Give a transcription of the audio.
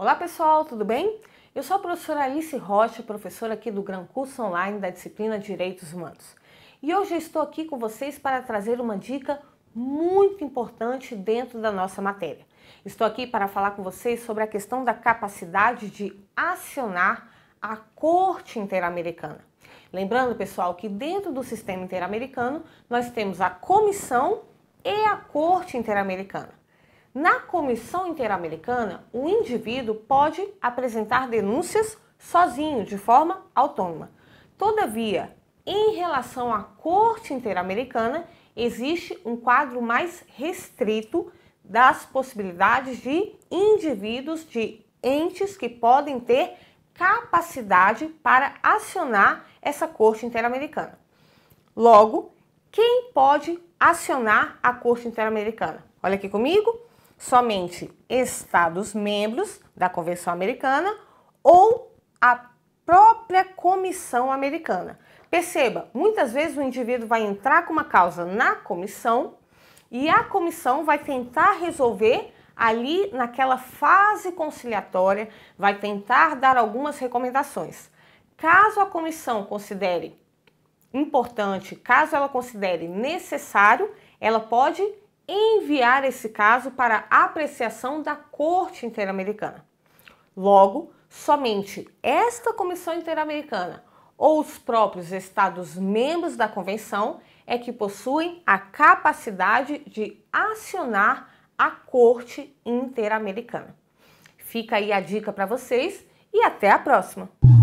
Olá pessoal, tudo bem? Eu sou a professora Alice Rocha, professora aqui do Gran Curso Online da disciplina Direitos Humanos. E hoje eu estou aqui com vocês para trazer uma dica muito importante dentro da nossa matéria. Estou aqui para falar com vocês sobre a questão da capacidade de acionar a Corte Interamericana. Lembrando, pessoal, que dentro do sistema interamericano nós temos a Comissão e a Corte Interamericana. Na Comissão Interamericana, o indivíduo pode apresentar denúncias sozinho, de forma autônoma. Todavia, em relação à Corte Interamericana, existe um quadro mais restrito das possibilidades de indivíduos, de entes que podem ter capacidade para acionar essa Corte Interamericana. Logo, quem pode acionar a Corte Interamericana? Olha aqui comigo somente Estados-membros da Convenção Americana ou a própria Comissão Americana. Perceba, muitas vezes o indivíduo vai entrar com uma causa na comissão e a comissão vai tentar resolver ali naquela fase conciliatória, vai tentar dar algumas recomendações. Caso a comissão considere importante, caso ela considere necessário, ela pode enviar esse caso para apreciação da Corte Interamericana. Logo, somente esta Comissão Interamericana ou os próprios Estados membros da Convenção é que possuem a capacidade de acionar a Corte Interamericana. Fica aí a dica para vocês e até a próxima!